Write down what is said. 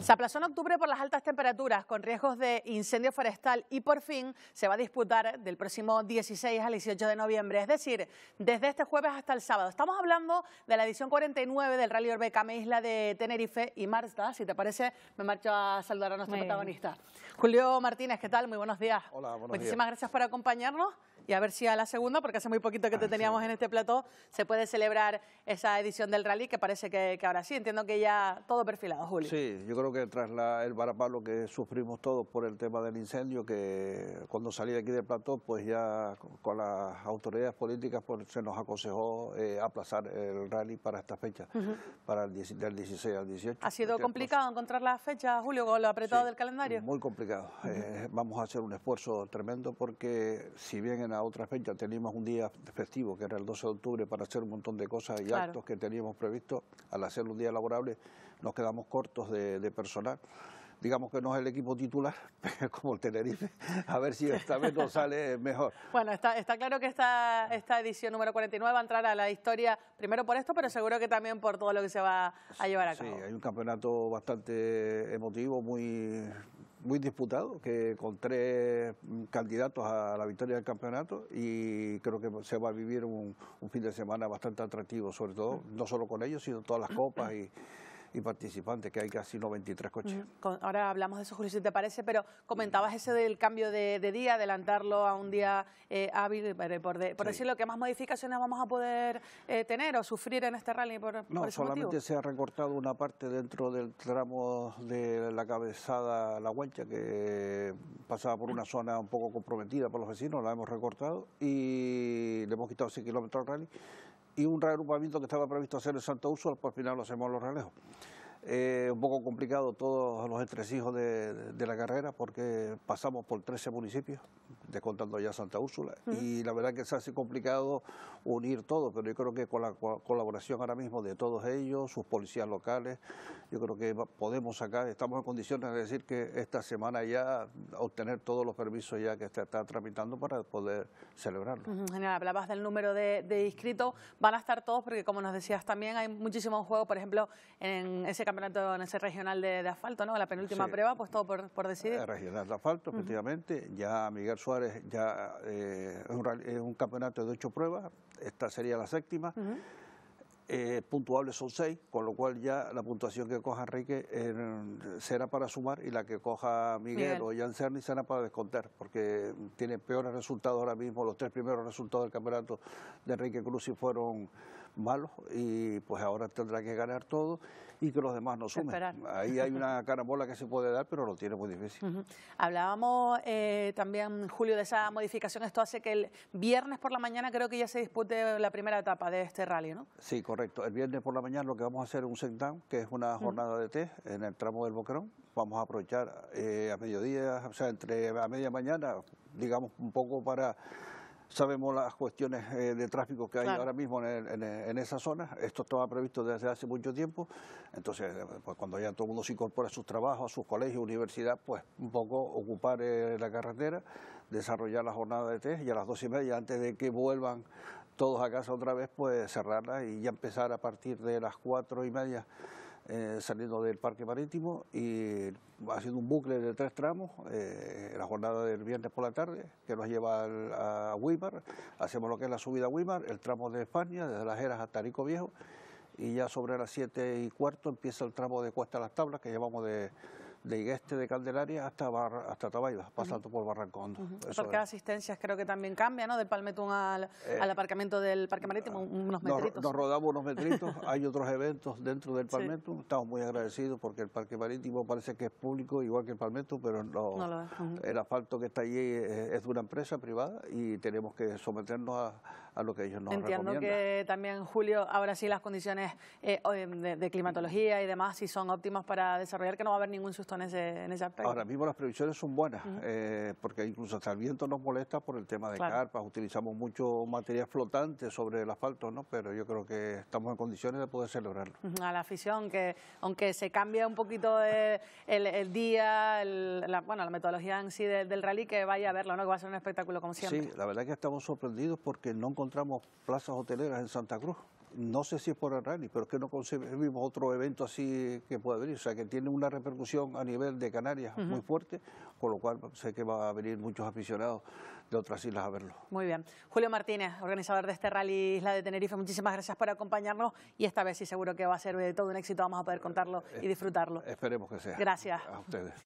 Se aplazó en octubre por las altas temperaturas con riesgos de incendio forestal y por fin se va a disputar del próximo 16 al 18 de noviembre, es decir, desde este jueves hasta el sábado. Estamos hablando de la edición 49 del Rally Orbecame Isla de Tenerife y Marta, si te parece, me marcho a saludar a nuestro protagonista. Julio Martínez, ¿qué tal? Muy buenos días. Hola, buenos Muchísimas gracias por acompañarnos y a ver si a la segunda, porque hace muy poquito que te ah, teníamos en este plató, se puede celebrar esa edición del rally que parece que, que ahora sí. Entiendo que ya todo perfilado, Julio. Sí, yo creo que tras el varapalo que sufrimos todos por el tema del incendio, que cuando salí de aquí del plató, pues ya con las autoridades políticas pues se nos aconsejó eh, aplazar el rally para esta fecha, para el del 16 al 18. ¿Ha sido este, complicado pues, encontrar la fecha, Julio, con lo apretado del calendario? Muy complicado. Eh, vamos a hacer un esfuerzo tremendo porque si bien en la otra fecha teníamos un día festivo, que era el 12 de octubre, para hacer un montón de cosas y actos que teníamos previsto, al hacer un día laborable, nos quedamos cortos de, personal digamos que no es el equipo titular, como el Tenerife, a ver si esta vez nos sale mejor. Bueno, está, claro que esta, esta edición número 49 va a entrar a la historia, primero por esto, pero seguro que también por todo lo que se va a llevar a cabo. Sí, hay un campeonato bastante emotivo, muy, muy disputado, que con tres candidatos a la victoria del campeonato y creo que se va a vivir un, un fin de semana bastante atractivo, sobre todo, no solo con ellos, sino todas las copas y y participantes, que hay casi 93 coches. Ahora hablamos de eso, Julio, si te parece, pero comentabas ese del cambio de, día, adelantarlo a un día eh, hábil, por, de, por decirlo, ¿qué más modificaciones vamos a poder eh, tener o sufrir en este rally por, no, solamente se ha recortado una parte dentro del tramo de la cabezada La huencha, que pasaba por una zona un poco comprometida por los vecinos, la hemos recortado y le hemos quitado 100 kilómetros al rally y un reagrupamiento que estaba previsto hacer en Santo Uso, pues al final lo hacemos Los Realejos. Eh, un poco complicado todos los entresijos de, de, la carrera porque pasamos por 13 municipios, descontando ya Santa Úrsula, y la verdad que es así complicado unir todo, pero yo creo que con la colaboración ahora mismo de todos ellos, sus policías locales, yo creo que podemos sacar, estamos en condiciones de decir que esta semana ya obtener todos los permisos ya que se está tramitando para poder celebrarlo. hablabas del número de, inscritos, van a estar todos porque como nos decías también hay muchísimos juegos, por ejemplo, en ese campeonato ese regional de, asfalto, ¿no? La penúltima prueba, pues todo por, por decidir. La eh, regional de asfalto, efectivamente. Ya Miguel Suárez ya eh, es, un, campeonato de ocho pruebas. Esta sería la séptima. Eh, puntuables son seis, con lo cual ya la puntuación que coja Enrique será para sumar y la que coja Miguel, o Jan Cerny será para descontar, porque tiene peores resultados ahora mismo. Los tres primeros resultados del campeonato de Enrique Cruz y fueron malos y pues ahora tendrá que ganar todo y que los demás no sumen. Ahí hay una carambola que se puede dar, pero lo tiene muy difícil. Hablábamos eh, también, Julio, de esa modificación. Esto hace que el viernes por la mañana creo que ya se dispute la primera etapa de este rally, ¿no? Sí, correcto. El viernes por la mañana lo que vamos a hacer es un send down que es una jornada de té en el tramo del Boquerón. Vamos a aprovechar eh, a mediodía, o sea, entre a media mañana, digamos, un poco para Sabemos las cuestiones eh, de tráfico que hay ahora mismo en, en, esa zona. Esto estaba previsto desde hace mucho tiempo. Entonces, eh, pues, cuando ya todo el mundo se incorpora a sus trabajos, a sus colegios, universidad, pues un poco ocupar eh, la carretera, desarrollar la jornada de test y a las dos y media, antes de que vuelvan todos a casa otra vez, pues cerrarla y ya empezar a partir de las cuatro y media eh, saliendo del Parque Marítimo y haciendo un bucle de tres tramos, eh, la jornada del viernes por la tarde, que nos lleva a Weimar, hacemos lo que es la subida a Weimar, el tramo de España, desde Las Heras hasta Rico Viejo, y ya sobre las siete y cuarto empieza el tramo de Cuesta a las Tablas, que llevamos de, de este de Candelaria hasta Bar, hasta pasando por Barrancón. Porque las asistencias creo que también cambia, ¿no? Del Palmetún al, eh, aparcamiento del Parque eh, Marítimo, unos metritos. Nos, rodamos unos metritos, hay otros eventos dentro del Palmetum estamos muy agradecidos porque el Parque Marítimo parece que es público igual que el Palmetum pero el asfalto que está allí es, de una empresa privada y tenemos que someternos a, lo que ellos nos recomiendan. Entiendo que también, Julio, ahora sí las condiciones eh, em, de, climatología y demás si son óptimas para desarrollar, que no va a haber ningún sustento en ese, en aspecto. Ahora mismo las previsiones son buenas, eh, porque incluso hasta el viento nos molesta por el tema de carpas, utilizamos mucho material flotante sobre el asfalto, ¿no? pero yo creo que estamos en condiciones de poder celebrarlo. A la afición, que aunque se cambie un poquito eh, el, día, la, bueno, la metodología en sí del, rally, que vaya a verlo, ¿no? que va a ser un espectáculo como siempre. Sí, la verdad que estamos sorprendidos porque no encontramos plazas hoteleras en Santa Cruz no sé si es por el rally, pero es que no concebimos otro evento así que pueda venir. O sea, que tiene una repercusión a nivel de Canarias muy fuerte, por lo cual sé que va a venir muchos aficionados de otras islas a verlo. Muy bien. Julio Martínez, organizador de este rally Isla de Tenerife, muchísimas gracias por acompañarnos y esta vez sí seguro que va a ser de todo un éxito, vamos a poder contarlo y eh, disfrutarlo. Esperemos que sea. Gracias. A ustedes.